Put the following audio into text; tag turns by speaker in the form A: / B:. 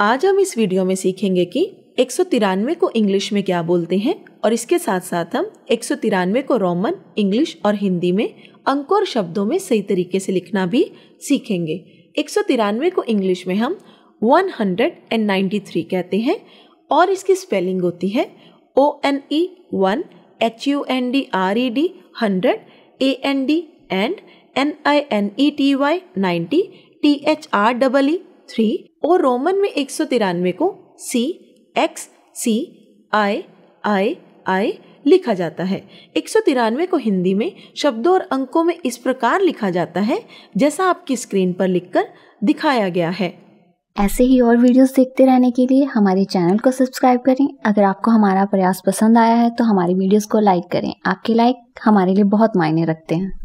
A: आज हम इस वीडियो में सीखेंगे कि एक को इंग्लिश में क्या बोलते हैं और इसके साथ साथ हम एक को रोमन इंग्लिश और हिंदी में अंक और शब्दों में सही तरीके से लिखना भी सीखेंगे एक को इंग्लिश में हम 193 कहते हैं और इसकी स्पेलिंग होती है O N E one H U N D R E D hundred A N D and N I N E T Y ninety T H R double E three और Roman में एक सौ तिरानवे को सी x सी आई आई आई लिखा जाता है एक सौ तिरानवे को हिंदी में शब्दों और अंकों में इस प्रकार लिखा जाता है जैसा आपकी स्क्रीन पर लिखकर दिखाया गया है
B: ऐसे ही और वीडियोस देखते रहने के लिए हमारे चैनल को सब्सक्राइब करें अगर आपको हमारा प्रयास पसंद आया है तो हमारी वीडियोस को लाइक करें आपके लाइक हमारे लिए बहुत मायने रखते हैं